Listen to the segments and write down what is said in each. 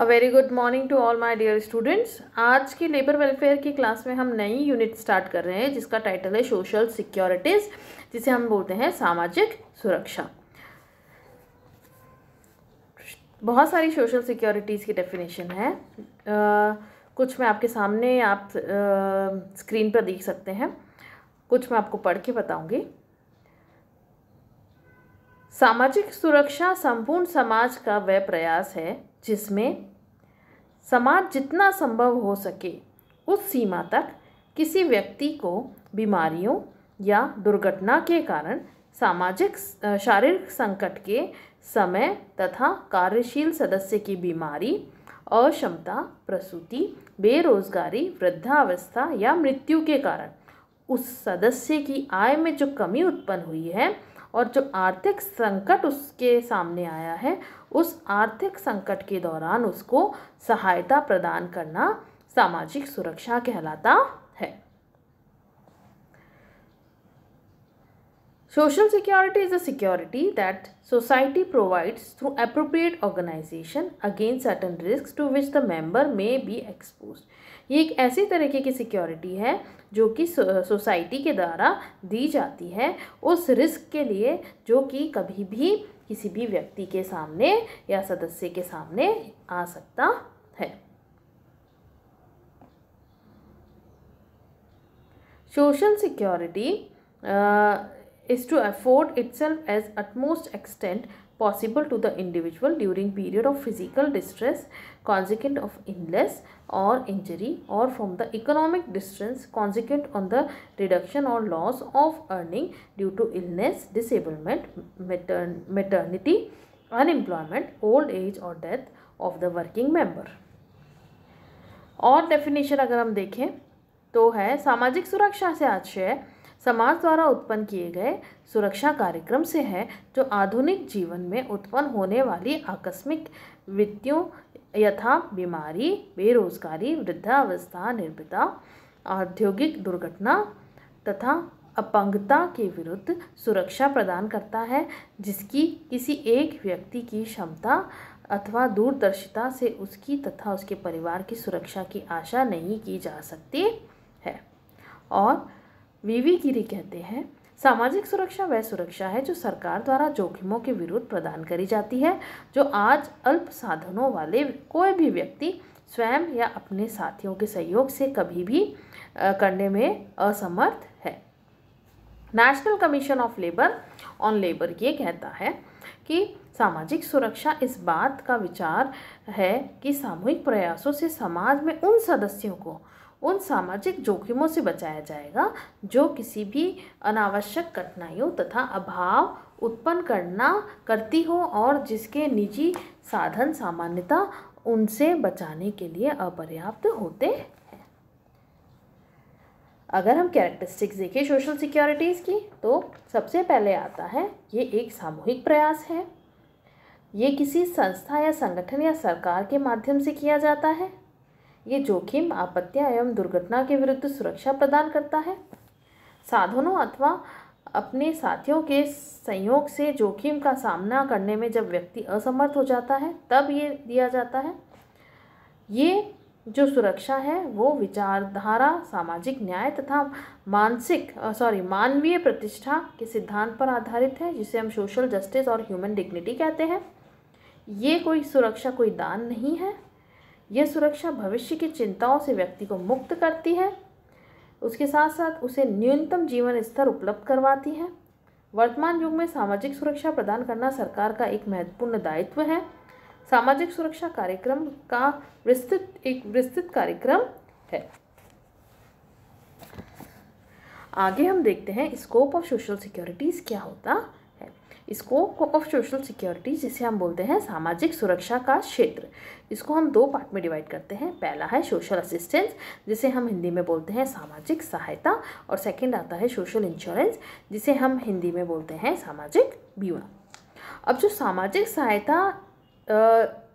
A very good morning to all my dear students आज की labour welfare की class में हम नई यूनिट स्टार्ट कर रहे हैं जिसका टाइटल है सोशल सिक्योरिटीज़ जिसे हम बोलते हैं सामाजिक सुरक्षा बहुत सारी सोशल सिक्योरिटीज़ की डेफिनेशन है आ, कुछ मैं आपके सामने आप आ, स्क्रीन पर देख सकते हैं कुछ मैं आपको पढ़ के बताऊँगी सामाजिक सुरक्षा संपूर्ण समाज का वह प्रयास है जिसमें समाज जितना संभव हो सके उस सीमा तक किसी व्यक्ति को बीमारियों या दुर्घटना के कारण सामाजिक शारीरिक संकट के समय तथा कार्यशील सदस्य की बीमारी अक्षमता प्रसूति बेरोजगारी वृद्धावस्था या मृत्यु के कारण उस सदस्य की आय में जो कमी उत्पन्न हुई है और जो आर्थिक संकट उसके सामने आया है उस आर्थिक संकट के दौरान उसको सहायता प्रदान करना सामाजिक सुरक्षा कहलाता Social security is a security that society provides through appropriate organization against certain risks to which the member may be exposed. ये एक ऐसी तरीके की सिक्योरिटी है जो कि सोसाइटी के द्वारा दी जाती है उस रिस्क के लिए जो कि कभी भी किसी भी व्यक्ति के सामने या सदस्य के सामने आ सकता है social security is to afford itself as utmost extent possible to the individual during period of physical distress consequent of illness or injury or from the economic distress consequent on the reduction or loss of earning due to illness, disablement, matern maternity, unemployment, old age or death of the working member. और definition अगर हम देखें तो है सामाजिक सुरक्षा से आशय है समाज द्वारा उत्पन्न किए गए सुरक्षा कार्यक्रम से है जो आधुनिक जीवन में उत्पन्न होने वाली आकस्मिक वित्तियों यथा बीमारी बेरोजगारी वृद्धावस्था निर्भता औद्योगिक दुर्घटना तथा अपंगता के विरुद्ध सुरक्षा प्रदान करता है जिसकी किसी एक व्यक्ति की क्षमता अथवा दूरदर्शिता से उसकी तथा उसके परिवार की सुरक्षा की आशा नहीं की जा सकती है और वीवी गिरी कहते हैं सामाजिक सुरक्षा वह सुरक्षा है जो सरकार द्वारा जोखिमों के विरुद्ध प्रदान करी जाती है जो आज अल्प साधनों वाले कोई भी व्यक्ति स्वयं या अपने साथियों के सहयोग से कभी भी करने में असमर्थ है national commission of labour on labour ये कहता है कि सामाजिक सुरक्षा इस बात का विचार है कि सामूहिक प्रयासों से समाज में उन सदस्यों को उन सामाजिक जोखिमों से बचाया जाएगा जो किसी भी अनावश्यक कठिनाइयों तथा अभाव उत्पन्न करना करती हो और जिसके निजी साधन सामान्यता उनसे बचाने के लिए अपर्याप्त होते हैं अगर हम कैरेक्टरिस्टिक्स देखें सोशल सिक्योरिटीज़ की तो सबसे पहले आता है ये एक सामूहिक प्रयास है ये किसी संस्था या संगठन या सरकार के माध्यम से किया जाता है ये जोखिम आपत्तियाँ एवं दुर्घटना के विरुद्ध सुरक्षा प्रदान करता है साधनों अथवा अपने साथियों के संयोग से जोखिम का सामना करने में जब व्यक्ति असमर्थ हो जाता है तब ये दिया जाता है ये जो सुरक्षा है वो विचारधारा सामाजिक न्याय तथा मानसिक सॉरी मानवीय प्रतिष्ठा के सिद्धांत पर आधारित है जिसे हम सोशल जस्टिस और ह्यूमन डिग्निटी कहते हैं ये कोई सुरक्षा कोई दान नहीं है यह सुरक्षा भविष्य की चिंताओं से व्यक्ति को मुक्त करती है उसके साथ साथ उसे न्यूनतम जीवन स्तर उपलब्ध करवाती है वर्तमान युग में सामाजिक सुरक्षा प्रदान करना सरकार का एक महत्वपूर्ण दायित्व है सामाजिक सुरक्षा कार्यक्रम का विस्तृत एक विस्तृत कार्यक्रम है आगे हम देखते हैं स्कोप ऑफ सोशल सिक्योरिटीज़ क्या होता इसको ऑफ सोशल सिक्योरिटी जिसे हम बोलते हैं सामाजिक सुरक्षा का क्षेत्र इसको हम दो पार्ट में डिवाइड करते हैं पहला है सोशल असिस्टेंस जिसे हम हिंदी में बोलते हैं सामाजिक सहायता और सेकेंड आता है सोशल इंश्योरेंस जिसे हम हिंदी में बोलते हैं सामाजिक बीमा अब जो सामाजिक सहायता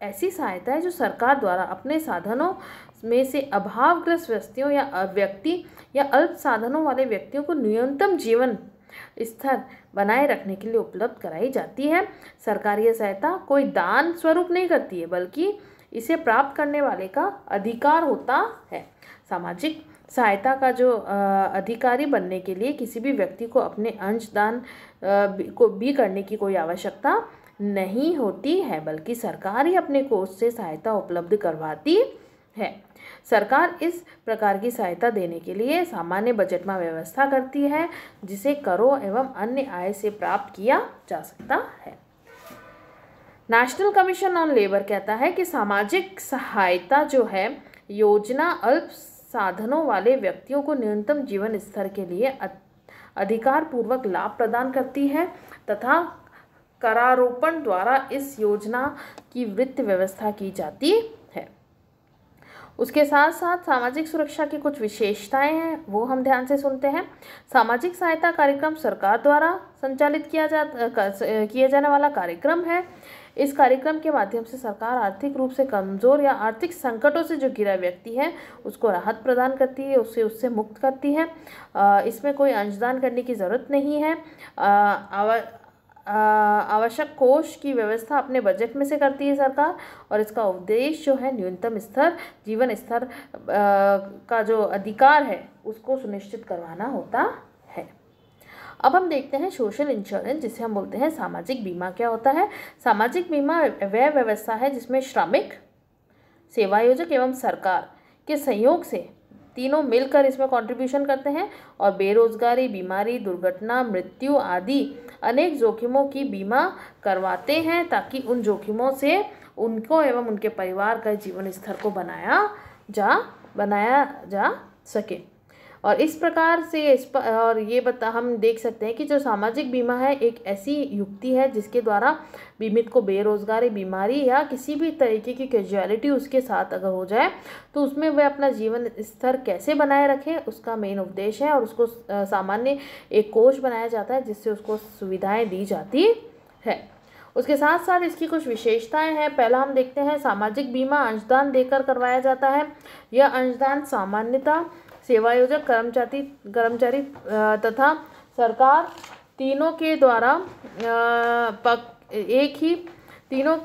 ऐसी सहायता है जो सरकार द्वारा अपने साधनों में से अभावग्रस्त व्यक्तियों या व्यक्ति या अल्प साधनों वाले व्यक्तियों को न्यूनतम जीवन स्तर बनाए रखने के लिए उपलब्ध कराई जाती है सरकार सहायता कोई दान स्वरूप नहीं करती है बल्कि इसे प्राप्त करने वाले का अधिकार होता है सामाजिक सहायता का जो अधिकारी बनने के लिए किसी भी व्यक्ति को अपने अंशदान को भी करने की कोई आवश्यकता नहीं होती है बल्कि सरकार ही अपने कोष से सहायता उपलब्ध करवाती है सरकार इस प्रकार की सहायता देने के लिए सामान्य बजट में व्यवस्था करती है जिसे करों एवं अन्य आय से प्राप्त किया जा सकता है नेशनल कमीशन ऑन लेबर कहता है कि सामाजिक सहायता जो है योजना अल्प साधनों वाले व्यक्तियों को न्यूनतम जीवन स्तर के लिए अधिकार पूर्वक लाभ प्रदान करती है तथा करारोपण द्वारा इस योजना की वित्त व्यवस्था की जाती उसके साथ साथ सामाजिक सुरक्षा की कुछ विशेषताएं हैं वो हम ध्यान से सुनते हैं सामाजिक सहायता कार्यक्रम सरकार द्वारा संचालित किया जा किया जाने वाला कार्यक्रम है इस कार्यक्रम के माध्यम से सरकार आर्थिक रूप से कमज़ोर या आर्थिक संकटों से जो गिरा व्यक्ति है उसको राहत प्रदान करती है उसे उससे मुक्त करती है इसमें कोई अंशदान करने की ज़रूरत नहीं है आवश्यक कोष की व्यवस्था अपने बजट में से करती है सरकार और इसका उद्देश्य जो है न्यूनतम स्तर जीवन स्तर का जो अधिकार है उसको सुनिश्चित करवाना होता है अब हम देखते हैं सोशल इंश्योरेंस जिसे हम बोलते हैं सामाजिक बीमा क्या होता है सामाजिक बीमा वह व्यवस्था है जिसमें श्रमिक सेवायोजक एवं सरकार के सहयोग से तीनों मिलकर इसमें कंट्रीब्यूशन करते हैं और बेरोजगारी बीमारी दुर्घटना मृत्यु आदि अनेक जोखिमों की बीमा करवाते हैं ताकि उन जोखिमों से उनको एवं उनके परिवार का जीवन स्तर को बनाया जा बनाया जा सके और इस प्रकार से इस पर और ये बता हम देख सकते हैं कि जो सामाजिक बीमा है एक ऐसी युक्ति है जिसके द्वारा बीमित को बेरोजगारी बीमारी या किसी भी तरीके की कैजुअलिटी उसके साथ अगर हो जाए तो उसमें वह अपना जीवन स्तर कैसे बनाए रखे उसका मेन उद्देश्य है और उसको सामान्य एक कोष बनाया जाता है जिससे उसको सुविधाएँ दी जाती है उसके साथ साथ इसकी कुछ विशेषताएं हैं पहला हम देखते हैं सामाजिक बीमा अंशदान देकर करवाया जाता है यह अंशदान सामान्यतः सेवायोजक कर्मचारी कर्मचारी तथा सरकार तीनों के द्वारा पक एक ही तीनों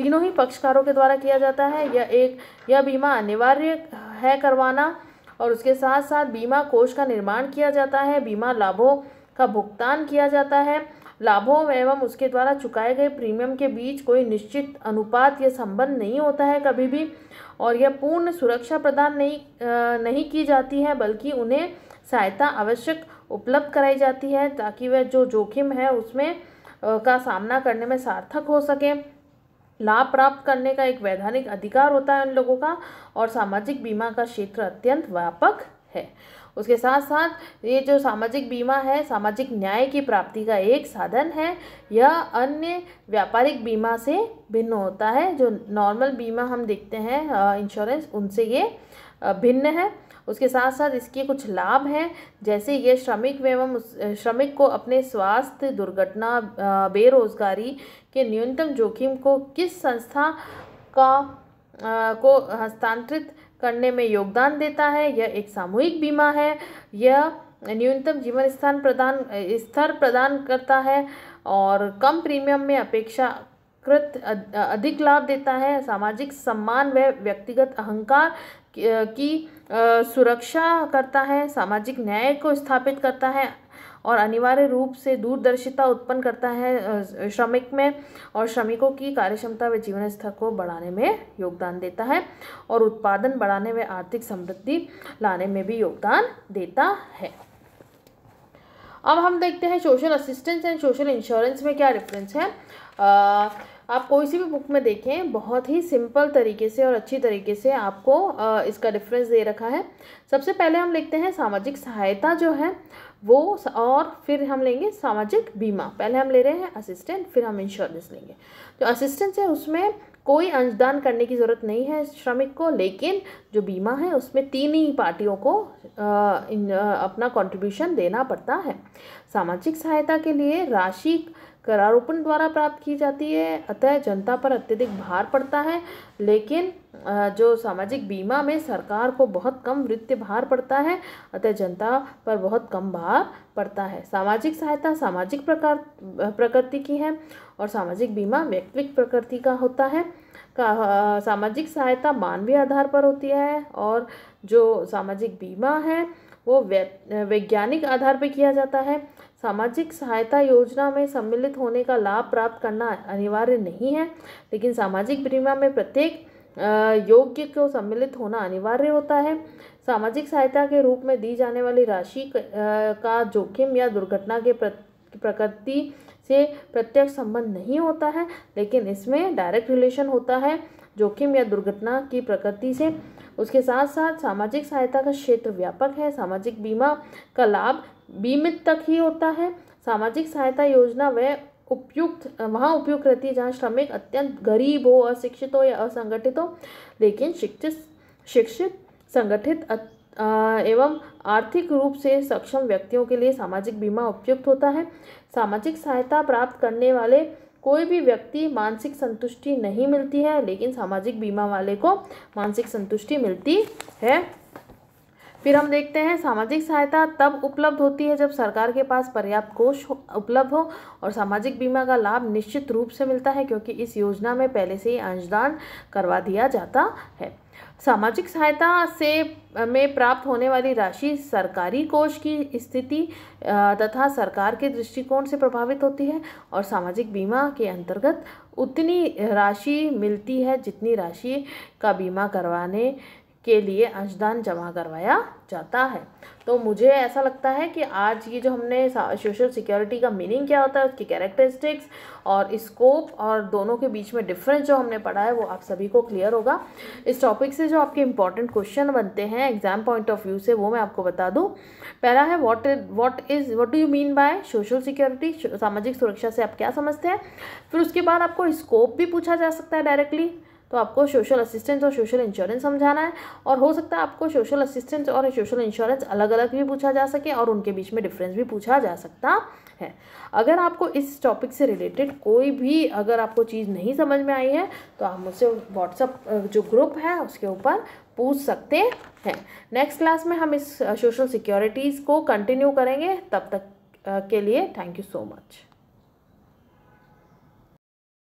तीनों ही पक्षकारों के द्वारा किया जाता है यह एक यह बीमा अनिवार्य है करवाना और उसके साथ साथ बीमा कोष का निर्माण किया जाता है बीमा लाभों का भुगतान किया जाता है लाभों एवं उसके द्वारा चुकाए गए प्रीमियम के बीच कोई निश्चित अनुपात या संबंध नहीं होता है कभी भी और यह पूर्ण सुरक्षा प्रदान नहीं आ, नहीं की जाती है बल्कि उन्हें सहायता आवश्यक उपलब्ध कराई जाती है ताकि वह जो जोखिम है उसमें आ, का सामना करने में सार्थक हो सके लाभ प्राप्त करने का एक वैधानिक अधिकार होता है उन लोगों का और सामाजिक बीमा का क्षेत्र अत्यंत व्यापक है उसके साथ साथ ये जो सामाजिक बीमा है सामाजिक न्याय की प्राप्ति का एक साधन है यह अन्य व्यापारिक बीमा से भिन्न होता है जो नॉर्मल बीमा हम देखते हैं इंश्योरेंस उनसे ये भिन्न है उसके साथ साथ इसके कुछ लाभ हैं जैसे ये श्रमिक एवं श्रमिक को अपने स्वास्थ्य दुर्घटना बेरोजगारी के न्यूनतम जोखिम को किस संस्था का आ, को हस्तांतरित करने में योगदान देता है यह एक सामूहिक बीमा है यह न्यूनतम जीवन स्थान प्रदान स्तर प्रदान करता है और कम प्रीमियम में अपेक्षाकृत अधिक लाभ देता है सामाजिक सम्मान व व्यक्तिगत अहंकार की सुरक्षा करता है सामाजिक न्याय को स्थापित करता है और अनिवार्य रूप से दूरदर्शिता उत्पन्न करता है श्रमिक में और श्रमिकों की कार्यक्षमता व जीवन स्तर को बढ़ाने में योगदान देता है और उत्पादन बढ़ाने व आर्थिक समृद्धि लाने में भी योगदान देता है अब हम देखते हैं social assistance and social insurance में क्या डिफरेंस है आप कोई सी भी बुक में देखें बहुत ही सिंपल तरीके से और अच्छी तरीके से आपको इसका डिफरेंस दे रखा है सबसे पहले हम लिखते हैं सामाजिक सहायता जो है वो और फिर हम लेंगे सामाजिक बीमा पहले हम ले रहे हैं असिस्टेंट फिर हम इंश्योरेंस लेंगे जो असिस्टेंस है उसमें कोई अंशदान करने की ज़रूरत नहीं है श्रमिक को लेकिन जो बीमा है उसमें तीन ही पार्टियों को अपना कंट्रीब्यूशन देना पड़ता है सामाजिक सहायता के लिए राशि करारोपण द्वारा प्राप्त की जाती है अतः जनता पर अत्यधिक भार पड़ता है लेकिन जो सामाजिक बीमा में सरकार को बहुत कम वित्तीय भार पड़ता है अतः जनता पर बहुत कम भार पड़ता है सामाजिक सहायता सामाजिक प्रकार प्रकृति की है और सामाजिक बीमा व्यक्तिक प्रकृति का होता है का सामाजिक सहायता मानवीय आधार पर होती है और जो सामाजिक बीमा है वो वैज्ञानिक आधार पर किया जाता है सामाजिक सहायता योजना में सम्मिलित होने का लाभ प्राप्त करना अनिवार्य नहीं है लेकिन सामाजिक बीमा में प्रत्येक योग्य को सम्मिलित होना अनिवार्य होता है सामाजिक सहायता के रूप में दी जाने वाली राशि का जोखिम या दुर्घटना के प्रकृति से प्रत्यक्ष संबंध नहीं होता है लेकिन इसमें डायरेक्ट रिलेशन होता है जोखिम या दुर्घटना की प्रकृति से उसके साथ साथ सामाजिक सहायता का क्षेत्र व्यापक है सामाजिक बीमा का लाभ बीमित तक ही होता है सामाजिक सहायता योजना वह उपयुक्त वहाँ उपयुक्त रहती है जहाँ श्रमिक अत्यंत गरीब हो अशिक्षित हो या असंगठित हो लेकिन शिक्षित शिक्षित संगठित एवं आर्थिक रूप से सक्षम व्यक्तियों के लिए सामाजिक बीमा उपयुक्त होता है सामाजिक सहायता प्राप्त करने वाले कोई भी व्यक्ति मानसिक संतुष्टि नहीं मिलती है लेकिन सामाजिक बीमा वाले को मानसिक संतुष्टि मिलती है फिर हम देखते हैं सामाजिक सहायता तब उपलब्ध होती है जब सरकार के पास पर्याप्त कोष उपलब्ध हो और सामाजिक बीमा का लाभ निश्चित रूप से मिलता है क्योंकि इस योजना में पहले से ही अंशदान करवा दिया जाता है सामाजिक सहायता से में प्राप्त होने वाली राशि सरकारी कोष की स्थिति तथा सरकार के दृष्टिकोण से प्रभावित होती है और सामाजिक बीमा के अंतर्गत उतनी राशि मिलती है जितनी राशि का बीमा करवाने के लिए अंशदान जमा करवाया जाता है तो मुझे ऐसा लगता है कि आज ये जो हमने सोशल सिक्योरिटी का मीनिंग क्या होता है उसकी कैरेक्टरिस्टिक्स और स्कोप और दोनों के बीच में डिफरेंस जो हमने पढ़ा है वो आप सभी को क्लियर होगा इस टॉपिक से जो आपके इंपॉर्टेंट क्वेश्चन बनते हैं एग्जाम पॉइंट ऑफ व्यू से वो मैं आपको बता दूँ पहला है what what is what do you mean by social security सामाजिक सुरक्षा से आप क्या समझते हैं फिर उसके बाद आपको स्कोप भी पूछा जा सकता है डायरेक्टली तो आपको सोशल असिस्टेंस और सोशल इंश्योरेंस समझाना है और हो सकता है आपको सोशल असिस्टेंस और सोशल इंश्योरेंस अलग अलग भी पूछा जा सके और उनके बीच में डिफरेंस भी पूछा जा सकता है अगर आपको इस टॉपिक से रिलेटेड कोई भी अगर आपको चीज़ नहीं समझ में आई है तो आप मुझसे व्हाट्सअप जो ग्रुप है उसके ऊपर पूछ सकते हैं नेक्स्ट क्लास में हम इस सोशल सिक्योरिटीज़ को कंटिन्यू करेंगे तब तक के लिए थैंक यू सो मच